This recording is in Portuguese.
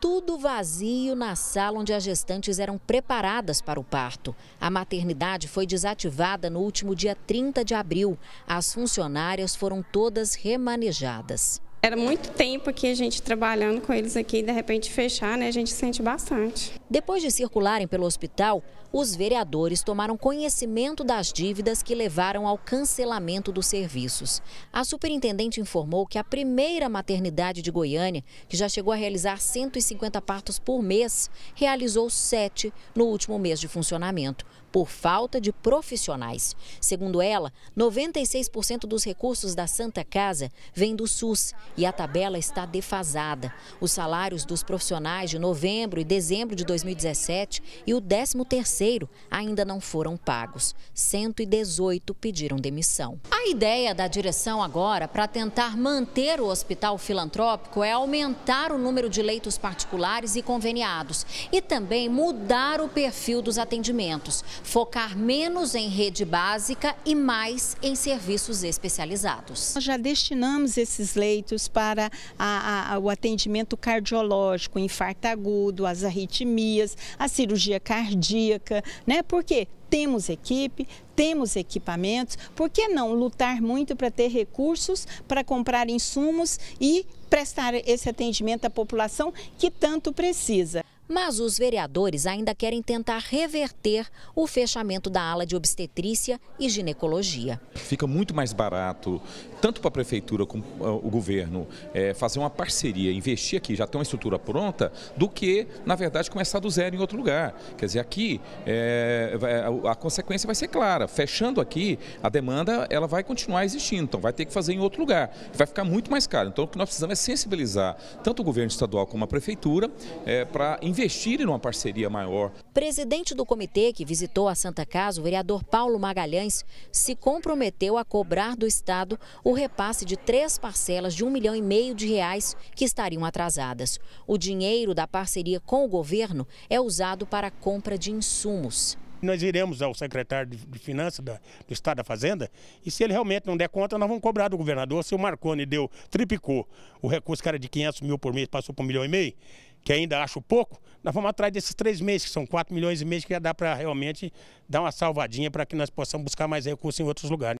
tudo vazio na sala onde as gestantes eram preparadas para o parto. A maternidade foi desativada no último dia 30 de abril. As funcionárias foram todas remanejadas. Era muito tempo que a gente trabalhando com eles aqui, e de repente fechar, né? A gente sente bastante. Depois de circularem pelo hospital, os vereadores tomaram conhecimento das dívidas que levaram ao cancelamento dos serviços. A superintendente informou que a primeira maternidade de Goiânia, que já chegou a realizar 150 partos por mês, realizou sete no último mês de funcionamento, por falta de profissionais. Segundo ela, 96% dos recursos da Santa Casa vêm do SUS e a tabela está defasada. Os salários dos profissionais de novembro e dezembro de 2020 2017 e o 13º ainda não foram pagos. 118 pediram demissão. A ideia da direção agora para tentar manter o hospital filantrópico é aumentar o número de leitos particulares e conveniados e também mudar o perfil dos atendimentos, focar menos em rede básica e mais em serviços especializados. Nós já destinamos esses leitos para a, a, o atendimento cardiológico, infarto agudo, as arritmias, a cirurgia cardíaca, né? Porque temos equipe, temos equipamentos, por que não lutar muito para ter recursos, para comprar insumos e prestar esse atendimento à população que tanto precisa? Mas os vereadores ainda querem tentar reverter o fechamento da ala de obstetrícia e ginecologia. Fica muito mais barato, tanto para a prefeitura como ah, o governo, é, fazer uma parceria, investir aqui, já tem uma estrutura pronta, do que, na verdade, começar do zero em outro lugar. Quer dizer, aqui é, a consequência vai ser clara. Fechando aqui, a demanda ela vai continuar existindo, então vai ter que fazer em outro lugar. Vai ficar muito mais caro. Então, o que nós precisamos é sensibilizar tanto o governo estadual como a prefeitura é, eh, para investir investirem numa parceria maior. Presidente do comitê que visitou a Santa Casa, o vereador Paulo Magalhães, se comprometeu a cobrar do Estado o repasse de três parcelas de um milhão e meio de reais que estariam atrasadas. O dinheiro da parceria com o governo é usado para a compra de insumos. Nós iremos ao secretário de Finanças do Estado da Fazenda e se ele realmente não der conta, nós vamos cobrar do governador. Se o Marconi deu, triplicou o recurso que era de 500 mil por mês, passou para um milhão e meio, que ainda acho pouco, nós vamos atrás desses três meses, que são 4 milhões e meio, que já dá para realmente dar uma salvadinha para que nós possamos buscar mais recursos em outros lugares.